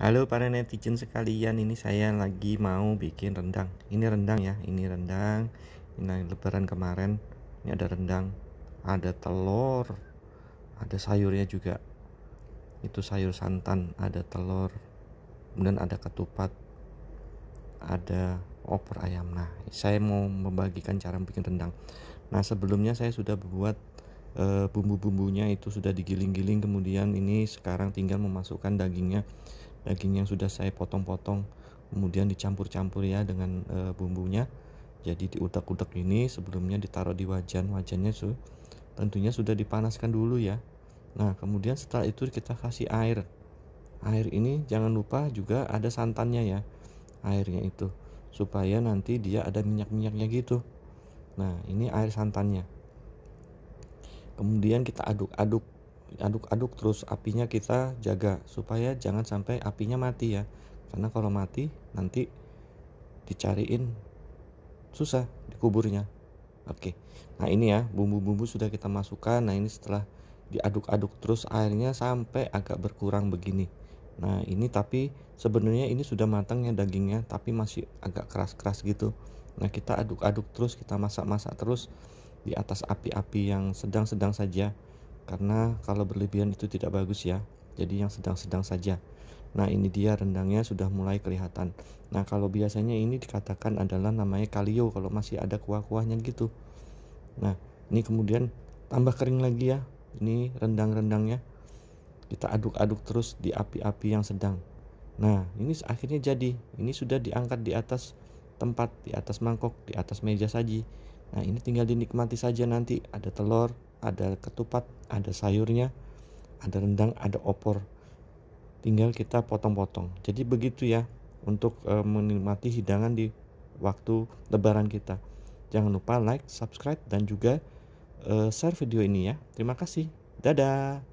Halo para netizen sekalian, ini saya lagi mau bikin rendang. Ini rendang ya, ini rendang. Ini lebaran kemarin, ini ada rendang, ada telur, ada sayurnya juga. Itu sayur santan, ada telur, kemudian ada ketupat, ada opor ayam. Nah, saya mau membagikan cara bikin rendang. Nah, sebelumnya saya sudah membuat e, eh, bumbu-bumbunya itu sudah digiling-giling, kemudian ini sekarang tinggal memasukkan dagingnya daging yang sudah saya potong-potong kemudian dicampur-campur ya dengan e, bumbunya jadi di diutak-utak ini sebelumnya ditaruh di wajan wajannya su tentunya sudah dipanaskan dulu ya nah kemudian setelah itu kita kasih air air ini jangan lupa juga ada santannya ya airnya itu supaya nanti dia ada minyak-minyaknya gitu nah ini air santannya kemudian kita aduk-aduk aduk-aduk terus apinya kita jaga supaya jangan sampai apinya mati ya karena kalau mati nanti dicariin susah dikuburnya oke nah ini ya bumbu-bumbu sudah kita masukkan nah ini setelah diaduk-aduk terus airnya sampai agak berkurang begini nah ini tapi sebenarnya ini sudah matang ya dagingnya tapi masih agak keras-keras gitu nah kita aduk-aduk terus kita masak-masak terus di atas api-api yang sedang-sedang saja karena kalau berlebihan itu tidak bagus ya jadi yang sedang-sedang saja nah ini dia rendangnya sudah mulai kelihatan nah kalau biasanya ini dikatakan adalah namanya kalio kalau masih ada kuah-kuahnya gitu nah ini kemudian tambah kering lagi ya ini rendang-rendangnya kita aduk-aduk terus di api-api yang sedang nah ini akhirnya jadi ini sudah diangkat di atas tempat di atas mangkok di atas meja saji nah ini tinggal dinikmati saja nanti ada telur ada ketupat, ada sayurnya, ada rendang, ada opor. Tinggal kita potong-potong. Jadi begitu ya untuk uh, menikmati hidangan di waktu lebaran kita. Jangan lupa like, subscribe, dan juga uh, share video ini ya. Terima kasih. Dadah.